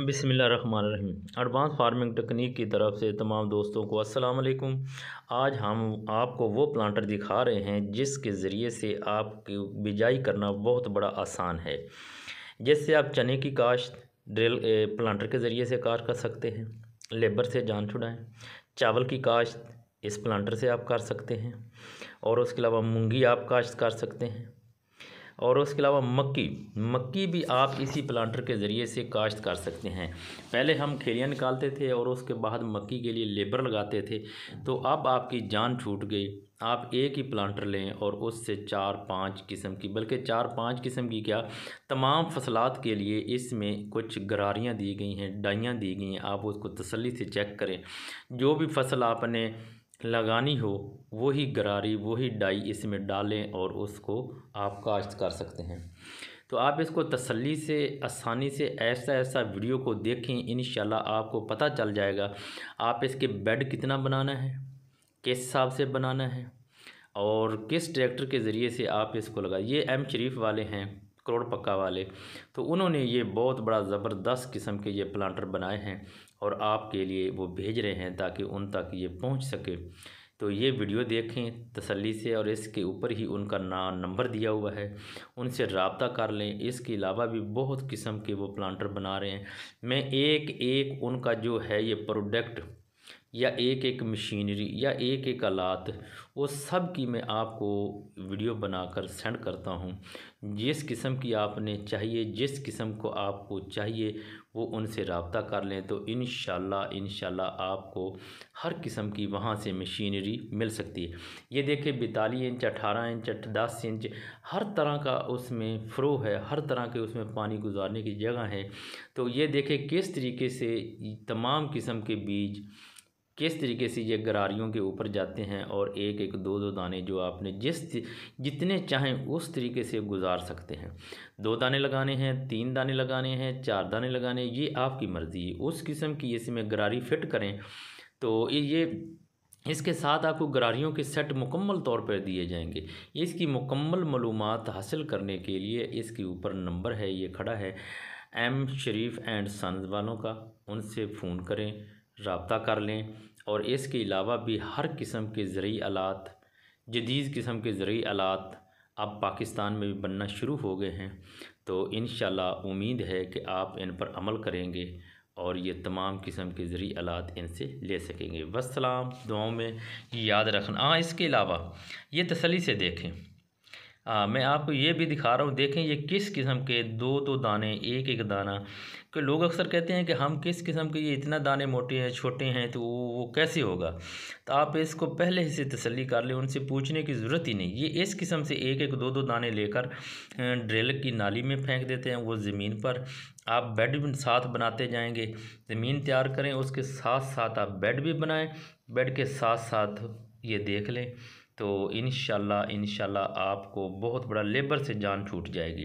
बिसमीम advance farming technique की तरफ से तमाम दोस्तों को अस्सलाम वालेकुम आज हम आपको वो प्लांटर दिखा रहे हैं जिसके ज़रिए से आपकी बिजाई करना बहुत बड़ा आसान है जिससे आप चने की काश्त ड्रिल प्लांटर के ज़रिए से काश्त कर सकते हैं लेबर से जान छुड़ाएँ चावल की काश्त इस प्लांटर से आप कर सकते हैं और उसके अलावा मूँगी आप काश्त कर सकते हैं और उसके अलावा मक्की मक्की भी आप इसी प्लांटर के ज़रिए से काश्त कर सकते हैं पहले हम खेलियाँ निकालते थे और उसके बाद मक्की के लिए लेबर लगाते थे तो अब आपकी जान छूट गई आप एक ही प्लांटर लें और उससे चार पाँच किस्म की बल्कि चार पाँच किस्म की क्या तमाम फसलात के लिए इसमें कुछ गरारियाँ दी गई हैं डाइयाँ दी गई हैं आप उसको तसली से चेक करें जो भी फसल आपने लगानी हो वही गरारी वही डाई इसमें डालें और उसको आप काश्त कर सकते हैं तो आप इसको तसल्ली से आसानी से ऐसा ऐसा वीडियो को देखें इन आपको पता चल जाएगा आप इसके बेड कितना बनाना है किस हिसाब से बनाना है और किस ट्रैक्टर के ज़रिए से आप इसको लगाए ये एम शरीफ वाले हैं करोड़ पक्का वाले तो उन्होंने ये बहुत बड़ा ज़बरदस्त किस्म के ये प्लांटर बनाए हैं और आपके लिए वो भेज रहे हैं ताकि उन तक ये पहुंच सके तो ये वीडियो देखें तसल्ली से और इसके ऊपर ही उनका नाम नंबर दिया हुआ है उनसे रबता कर लें इसके अलावा भी बहुत किस्म के वो प्लांटर बना रहे हैं मैं एक एक उनका जो है ये प्रोडक्ट या एक एक मशीनरी या एक एक आलात वो सब की मैं आपको वीडियो बनाकर सेंड करता हूँ जिस किस्म की आपने चाहिए जिस किस्म को आपको चाहिए वो उनसे रबता कर लें तो इन इन आपको हर किस्म की वहाँ से मशीनरी मिल सकती है ये देखें बैतालीस इंच अठारह इंच दस इंच हर तरह का उसमें फ़्रो है हर तरह के उसमें पानी गुजारने की जगह है तो ये देखें किस तरीके से तमाम किस्म के बीज किस तरीके से ये गरारियों के ऊपर जाते हैं और एक एक दो दो दाने जो आपने जिस जितने चाहें उस तरीके से गुजार सकते हैं दो दाने लगाने हैं तीन दाने लगाने हैं चार दाने लगाने ये आपकी मर्ज़ी है उस किस्म की इसमें गरारी फिट करें तो ये इसके साथ आपको गरारियों के सेट मुकम्मल तौर पर दिए जाएंगे इसकी मुकम्मल मालूम हासिल करने के लिए इसके ऊपर नंबर है ये खड़ा है एम शरीफ एंड सन्स वालों का उनसे फ़ोन करें रबता कर लें और इसके अलावा भी हर किस्म के ज़रिए आलात जदीद किस्म के ज़रूरी आलात अब पाकिस्तान में भी बनना शुरू हो गए हैं तो इन उम्मीद है कि आप इन पर अमल करेंगे और ये तमाम किस्म के ज़रिए आलात इनसे ले सकेंगे वसलाम दुआओं में याद रखना हाँ इसके अलावा ये तसली से देखें आ, मैं आपको ये भी दिखा रहा हूँ देखें ये किस किस्म के दो दो दाने एक एक दाना कि लोग अक्सर कहते हैं कि हम किस किस्म के ये इतना दाने मोटे हैं छोटे हैं तो वो वो कैसे होगा तो आप इसको पहले ही से तसली कर लें उनसे पूछने की ज़रूरत ही नहीं ये इस किस्म से एक एक दो दो दाने लेकर ड्रिल की नाली में फेंक देते हैं वो ज़मीन पर आप बेड भी साथ बनाते जाएंगे ज़मीन तैयार करें उसके साथ साथ आप बेड भी बनाएँ बेड के साथ साथ ये देख लें तो इन इन आपको बहुत बड़ा लेबर से जान छूट जाएगी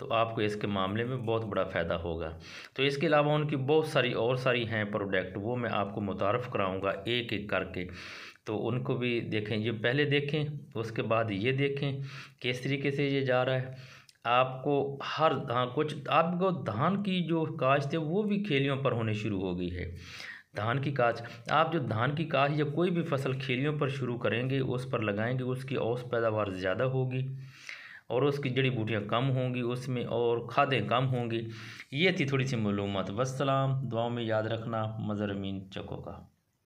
तो आपको इसके मामले में बहुत बड़ा फ़ायदा होगा तो इसके अलावा उनकी बहुत सारी और सारी हैं प्रोडक्ट वो मैं आपको मुतारफ़ कराऊँगा एक एक करके तो उनको भी देखें ये पहले देखें उसके बाद ये देखें किस तरीके से ये जा रहा है आपको हर धान कुछ आपको धान की जो काश्त है वो भी खेलियों पर होने शुरू हो गई है धान की काच आप जो धान की काच या कोई भी फसल खेलियों पर शुरू करेंगे उस पर लगाएंगे उसकी औस पैदावार ज़्यादा होगी और उसकी जड़ी बूटियाँ कम होंगी उसमें और खादें कम होंगी ये थी थोड़ी सी मलूमत वसलाम दुआओं में याद रखना मज़रमीन चको का